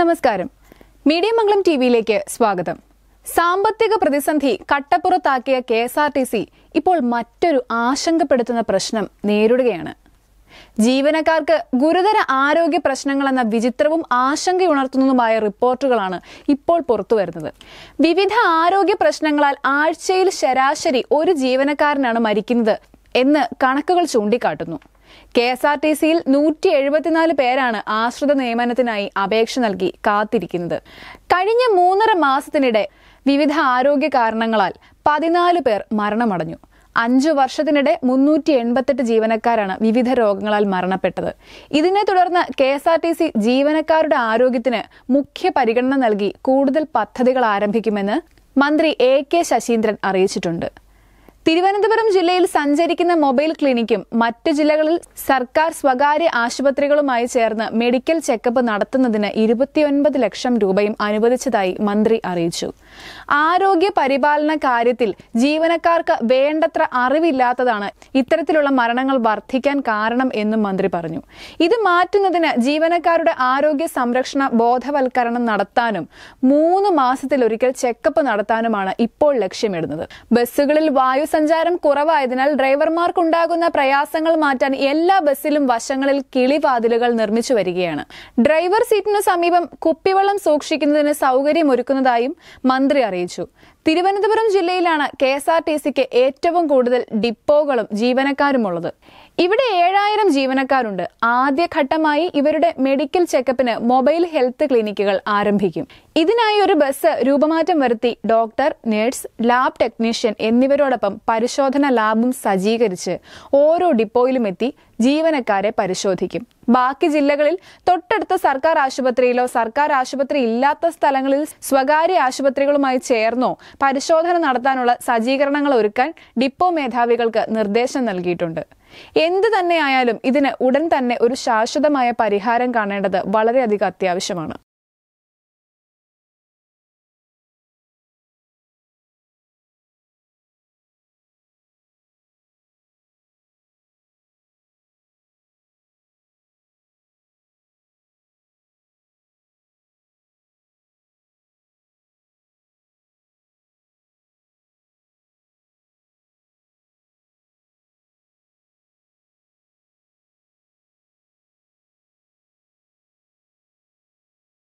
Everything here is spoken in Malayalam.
നമസ്കാരം മീഡിയ മംഗളം ടി വിയിലേക്ക് സ്വാഗതം സാമ്പത്തിക പ്രതിസന്ധി കട്ടപ്പുറത്താക്കിയ K S R T C ഇപ്പോൾ മറ്റൊരു ആശങ്കപ്പെടുത്തുന്ന പ്രശ്നം നേരിടുകയാണ് ജീവനക്കാർക്ക് ഗുരുതര ആരോഗ്യ പ്രശ്നങ്ങളെന്ന വിചിത്രവും ആശങ്കയുണർത്തുന്നതുമായ റിപ്പോർട്ടുകളാണ് ഇപ്പോൾ പുറത്തുവരുന്നത് വിവിധ ആരോഗ്യ പ്രശ്നങ്ങളാൽ ആഴ്ചയിൽ ശരാശരി ഒരു ജീവനക്കാരനാണ് മരിക്കുന്നത് എന്ന് കണക്കുകൾ ചൂണ്ടിക്കാട്ടുന്നു കെ എസ് ആർ ടി സിയിൽ നൂറ്റി എഴുപത്തിനാല് പേരാണ് ആശ്രിത നിയമനത്തിനായി അപേക്ഷ നൽകി കാത്തിരിക്കുന്നത് കഴിഞ്ഞ മൂന്നര മാസത്തിനിടെ വിവിധ ആരോഗ്യ കാരണങ്ങളാൽ പതിനാല് പേർ മരണമടഞ്ഞു അഞ്ചു വർഷത്തിനിടെ മുന്നൂറ്റി എൺപത്തെട്ട് ജീവനക്കാരാണ് വിവിധ രോഗങ്ങളാൽ മരണപ്പെട്ടത് ഇതിനെ തുടർന്ന് K S R T C ജീവനക്കാരുടെ ആരോഗ്യത്തിന് മുഖ്യ പരിഗണന നൽകി കൂടുതൽ പദ്ധതികൾ ആരംഭിക്കുമെന്ന് മന്ത്രി എ കെ ശശീന്ദ്രൻ അറിയിച്ചിട്ടുണ്ട് തിരുവനന്തപുരം ജില്ലയിൽ സഞ്ചരിക്കുന്ന മൊബൈൽ ക്ലിനിക്കും മറ്റ് ജില്ലകളിൽ സർക്കാർ സ്വകാര്യ ആശുപത്രികളുമായി ചേർന്ന് മെഡിക്കൽ ചെക്കപ്പ് നടത്തുന്നതിന് ഇരുപത്തിയൊൻപത് ലക്ഷം രൂപയും അനുവദിച്ചതായി മന്ത്രി അറിയിച്ചു ആരോഗ്യ പരിപാലന കാര്യത്തിൽ ജീവനക്കാർക്ക് വേണ്ടത്ര അറിവില്ലാത്തതാണ് ഇത്തരത്തിലുള്ള മരണങ്ങൾ വർദ്ധിക്കാൻ കാരണം എന്നും മന്ത്രി പറഞ്ഞു ഇത് മാറ്റുന്നതിന് ജീവനക്കാരുടെ ആരോഗ്യ സംരക്ഷണ ബോധവൽക്കരണം നടത്താനും മൂന്ന് മാസത്തിലൊരിക്കൽ ചെക്കപ്പ് നടത്താനുമാണ് ഇപ്പോൾ ലക്ഷ്യമിടുന്നത് ബസ്സുകളിൽ വായു സഞ്ചാരം കുറവായതിനാൽ ഡ്രൈവർമാർക്കുണ്ടാകുന്ന പ്രയാസങ്ങൾ മാറ്റാൻ എല്ലാ ബസ്സിലും വശങ്ങളിൽ കിളിവാതിലുകൾ നിർമ്മിച്ചു വരികയാണ് ഡ്രൈവർ സീറ്റിനു സമീപം കുപ്പിവെള്ളം സൂക്ഷിക്കുന്നതിന് സൗകര്യമൊരുക്കുന്നതായും മന്ത്രി അറിയിച്ചു തിരുവനന്തപുരം ജില്ലയിലാണ് കെ എസ് ആർ ടി സിക്ക് ഏറ്റവും കൂടുതൽ ഡിപ്പോകളും ജീവനക്കാരുമുള്ളത് ഇവിടെ ഏഴായിരം ജീവനക്കാരുണ്ട് ആദ്യഘട്ടമായി ഇവരുടെ മെഡിക്കൽ ചെക്കപ്പിന് മൊബൈൽ ഹെൽത്ത് ക്ലിനിക്കുകൾ ആരംഭിക്കും ഇതിനായി ഒരു ബസ് രൂപമാറ്റം വരുത്തി ഡോക്ടർ നഴ്സ് ലാബ് ടെക്നീഷ്യൻ എന്നിവരോടൊപ്പം പരിശോധന ലാബും സജ്ജീകരിച്ച് ഓരോ ഡിപ്പോയിലും എത്തി ജീവനക്കാരെ പരിശോധിക്കും ബാക്കി ജില്ലകളിൽ തൊട്ടടുത്ത സർക്കാർ ആശുപത്രിയിലോ സർക്കാർ ആശുപത്രി ഇല്ലാത്ത സ്ഥലങ്ങളിൽ സ്വകാര്യ ആശുപത്രികളുമായി ചേർന്നോ പരിശോധന നടത്താനുള്ള സജ്ജീകരണങ്ങൾ ഒരുക്കാൻ ഡിപ്പോ മേധാവികൾക്ക് നിർദ്ദേശം നൽകിയിട്ടുണ്ട് എന്തു തന്നെയായാലും ഇതിന് ഉടൻ തന്നെ ഒരു ശാശ്വതമായ പരിഹാരം കാണേണ്ടത് വളരെയധികം അത്യാവശ്യമാണ്